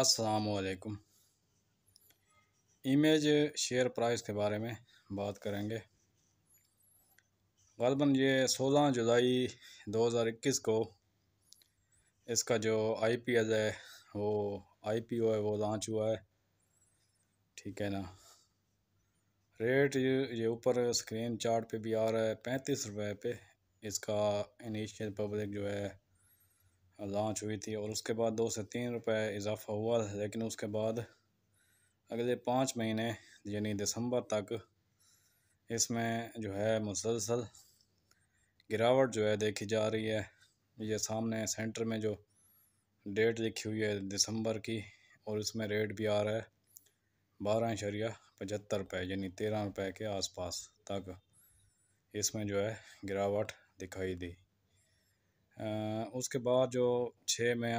असलकुम image share price के बारे में बात करेंगे गलबन ये 16 जुलाई 2021 को इसका जो आई पी एल है वो आई पी ओ है वो लॉन्च हुआ है ठीक है ना रेट ये ऊपर स्क्रीन चार्ट पे भी आ रहा है पैंतीस रुपए पे इसका इनिशियल पब्लिक जो है लॉन्च हुई थी और उसके बाद दो से तीन रुपये इजाफा हुआ लेकिन उसके बाद अगले पाँच महीने यानी दिसंबर तक इसमें जो है मुसलसल गिरावट जो है देखी जा रही है ये सामने सेंटर में जो डेट लिखी हुई है दिसंबर की और इसमें रेट भी आ रहा है बारह इशरिया पचहत्तर रुपये यानी तेरह रुपये के आसपास तक इसमें जो है गिरावट दिखाई दी उसके बाद जो छः मई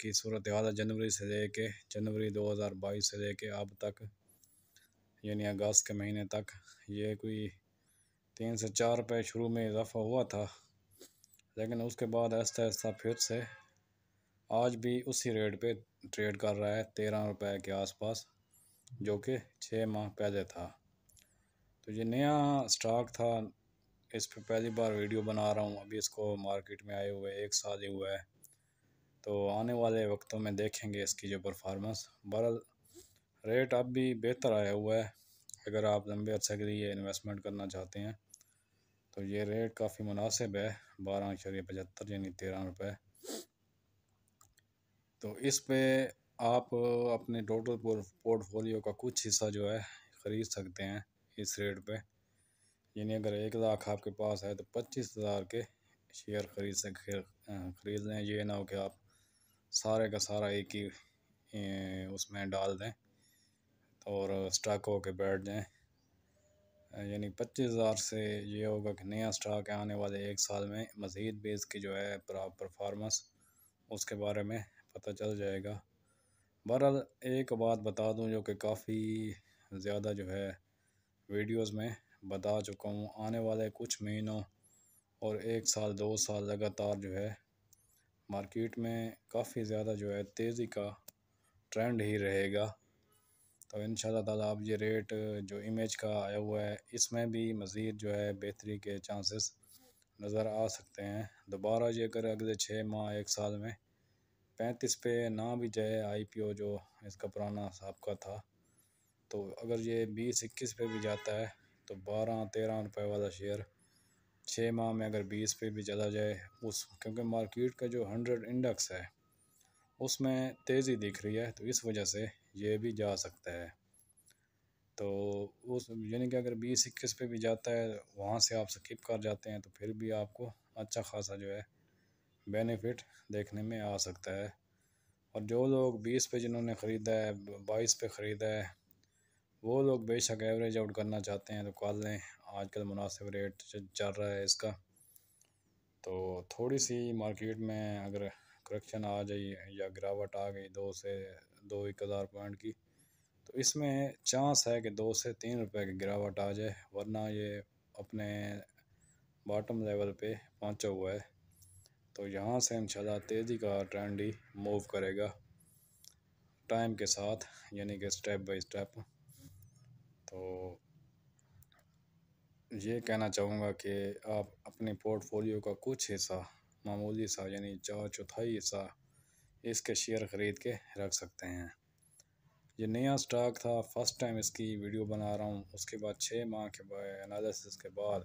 की सूरत हाल है जनवरी से ले के जनवरी 2022 से ले अब तक यानी अगस्त के महीने तक ये कोई तीन से चार रुपये शुरू में इजाफा हुआ था लेकिन उसके बाद ऐसा ऐसा फिर से आज भी उसी रेट पे ट्रेड कर रहा है तेरह रुपये के आसपास जो कि छः माह पहले था तो ये नया स्टॉक था इस पर पहली बार वीडियो बना रहा हूँ अभी इसको मार्केट में आए हुए एक साल ही हुआ है तो आने वाले वक्तों में देखेंगे इसकी जो परफार्मेंस बहरल रेट अब भी बेहतर आया हुआ है अगर आप लंबे अरसे के लिए इन्वेस्टमेंट करना चाहते हैं तो ये रेट काफ़ी मुनासिब है बारह शरीय पचहत्तर यानी तेरह रुपये तो इस पे आप अपने टोटल पोर्टफोलियो का कुछ हिस्सा जो है ख़रीद सकते हैं इस रेट पर यानी अगर एक लाख आपके पास है तो पच्चीस हज़ार के शेयर ख़रीद से ख़रीद लें ये ना हो कि आप सारे का सारा एक ही उसमें डाल दें और स्टॉक होके बैठ जाएं यानी पच्चीस हज़ार से ये होगा कि नया स्टॉक आने वाले एक साल में मज़ीद भी इसकी जो है परफॉर्मेंस उसके बारे में पता चल जाएगा बहरहाल एक बात बता दूं जो कि काफ़ी ज़्यादा जो है वीडियोस में बता चुका हूँ आने वाले कुछ महीनों और एक साल दो साल लगातार जो है मार्केट में काफ़ी ज़्यादा जो है तेज़ी का ट्रेंड ही रहेगा तो इन ताला आप ये रेट जो इमेज का आया हुआ है इसमें भी मज़ीद जो है बेहतरी के चांसेस नज़र आ सकते हैं दोबारा ये अगर अगले छः माह एक साल में पैंतीस पे ना भी जाए आई पी ओ जो इसका पुराना सबका था तो अगर ये बीस इक्कीस पे भी जाता है तो बारह तेरह रुपए वाला शेयर छः माह में अगर बीस पे भी चला जाए उस क्योंकि मार्केट का जो हंड्रेड इंडेक्स है उसमें तेज़ी दिख रही है तो इस वजह से ये भी जा सकता है तो उस यानी कि अगर बीस इक्कीस पे भी जाता है वहाँ से आप स्किप कर जाते हैं तो फिर भी आपको अच्छा खासा जो है बेनिफिट देखने में आ सकता है और जो लोग बीस पे जिन्होंने ख़रीदा है बाईस पे ख़रीदा है वो लोग बेशक एवरेज आउट करना चाहते हैं तो कॉल लें आजकल मुनासिब रेट चल रहा है इसका तो थोड़ी सी मार्केट में अगर करेक्शन आ जाए या गिरावट आ गई दो से दो एक हज़ार पॉइंट की तो इसमें चांस है कि दो से तीन रुपए की गिरावट आ जाए वरना ये अपने बॉटम लेवल पे पहुंचा हुआ है तो यहाँ से इंशाल्लाह तेज़ी का ट्रेंड ही मूव करेगा टाइम के साथ यानी कि स्टेप बाय स्टेप तो ये कहना चाहूँगा कि आप अपने पोर्टफोलियो का कुछ हिस्सा मामूली सा यानी चार चौथाई हिस्सा इसके शेयर ख़रीद के रख सकते हैं ये नया स्टॉक था फर्स्ट टाइम इसकी वीडियो बना रहा हूँ उसके बाद छः माह के एनालिसिस के बाद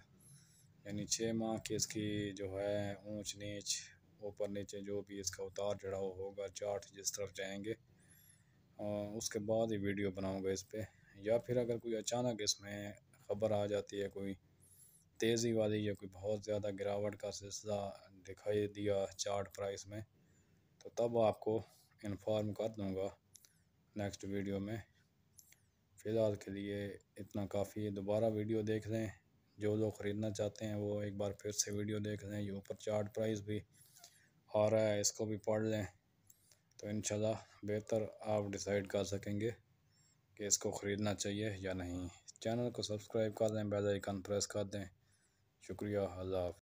यानी छः माह की इसकी जो है ऊंच नीच ऊपर नीचे जो भी इसका उतार चढ़ाव होगा चार्ट जिस तरफ जाएंगे उसके बाद ही वीडियो बनाऊँगा इस पर या फिर अगर कोई अचानक इसमें ख़बर आ जाती है कोई तेज़ी वाली या कोई बहुत ज़्यादा गिरावट का सिलसिला दिखाई दिया चार्ट प्राइस में तो तब आपको इन्फॉर्म कर दूँगा नेक्स्ट वीडियो में फ़िलहाल के लिए इतना काफ़ी दोबारा वीडियो देख लें जो लोग ख़रीदना चाहते हैं वो एक बार फिर से वीडियो देख लें ये ऊपर चार्ट प्राइस भी आ रहा है इसको भी पढ़ लें तो इन बेहतर आप डिसाइड कर सकेंगे कि इसको ख़रीदना चाहिए या नहीं चैनल को सब्सक्राइब कर दें बेल आइकन प्रेस कर दें शुक्रिया अल्लाह